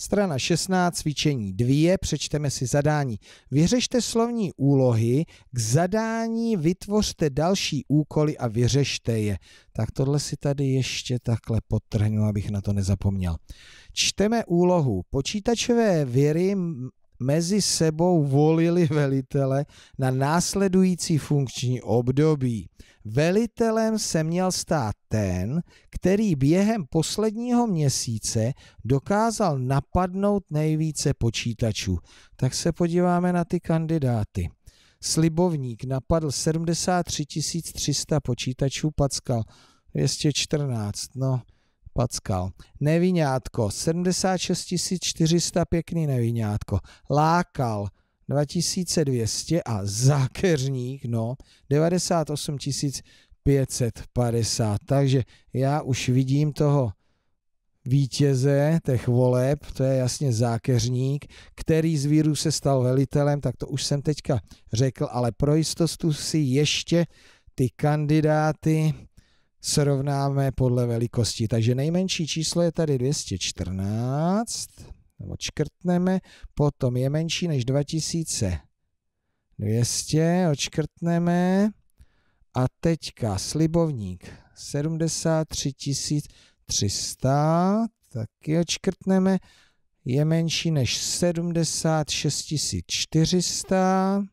Strana 16, cvičení 2, přečteme si zadání. Vyřešte slovní úlohy, k zadání vytvořte další úkoly a vyřešte je. Tak tohle si tady ještě takhle potrhnu, abych na to nezapomněl. Čteme úlohu. Počítačové viry mezi sebou volili velitele na následující funkční období. Velitelem se měl stát ten, který během posledního měsíce dokázal napadnout nejvíce počítačů. Tak se podíváme na ty kandidáty. Slibovník napadl 73 300 počítačů, Packal 214. No, Packal. Nevinátko, 76 400, pěkný nevinátko. Lákal, 2200 a zákeřník, no, 98 550. Takže já už vidím toho vítěze těch voleb, to je jasně zákeřník, který z víru se stal velitelem, tak to už jsem teďka řekl, ale pro jistotu si ještě ty kandidáty srovnáme podle velikosti. Takže nejmenší číslo je tady 214, odškrtneme, potom je menší než 2200, odškrtneme a teďka slibovník 73300, taky odškrtneme, je menší než 76400,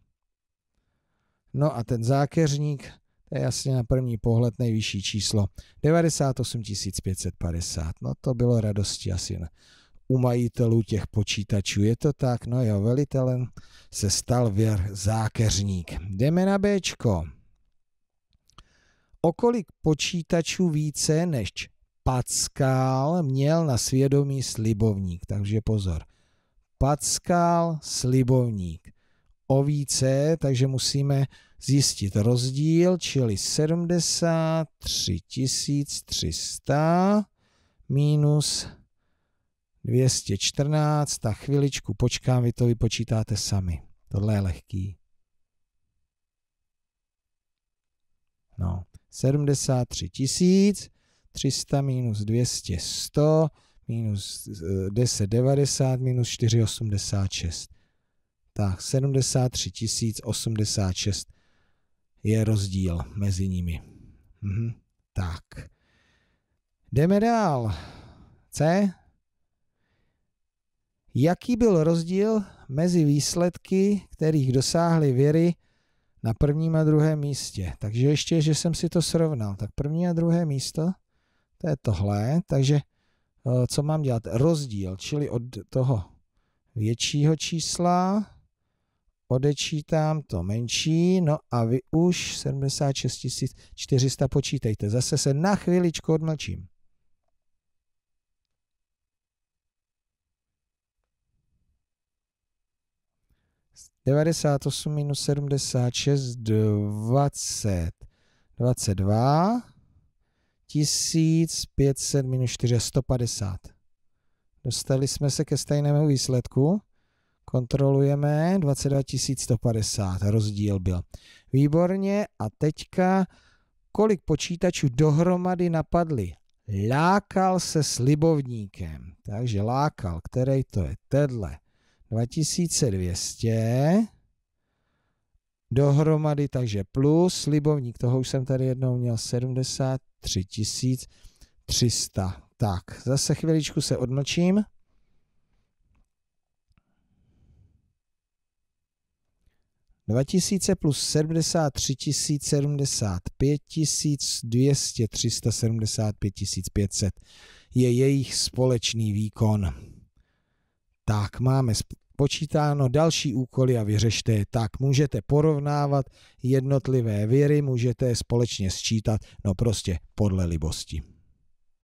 no a ten zákeřník to je jasně na první pohled nejvyšší číslo. 98 550. No to bylo radosti asi ne. u majitelů těch počítačů. Je to tak? No jo, velitelem se stal věr zákeřník. Jdeme na Bčko. Okolik počítačů více než Packal měl na svědomí slibovník. Takže pozor. Packal slibovník. O více, takže musíme zjistit rozdíl, čili 73 300 minus 214, tak chviličku počkám, vy to vypočítáte sami. Tohle je lehký. No, 73 tisíc, 300 minus 200, 100, minus 10, eh, 90, minus 4, 86. Tak, 73 086 je rozdíl mezi nimi. Mhm. Tak. Jdeme dál. C. Jaký byl rozdíl mezi výsledky, kterých dosáhly věry na prvním a druhém místě? Takže ještě, že jsem si to srovnal. Tak první a druhé místo, to je tohle. Takže eh, co mám dělat? Rozdíl, čili od toho většího čísla odečítám to menší, no a vy už 76 400 počítejte. Zase se na chviličku odmlčím. Z 98 minus 76, 20, 22, 1500 minus 4, 150. Dostali jsme se ke stejnému výsledku. Kontrolujeme 22 150, rozdíl byl. Výborně a teďka kolik počítačů dohromady napadly Lákal se s libovníkem takže lákal, který to je? Tedle 2200 dohromady, takže plus libovník toho už jsem tady jednou měl 73 300. Tak, zase chviličku se odmlčím. 2000 plus 73 075 200, 375 500 je jejich společný výkon. Tak máme počítáno další úkoly a vyřešte je tak. Můžete porovnávat jednotlivé věry, můžete je společně sčítat, no prostě podle libosti.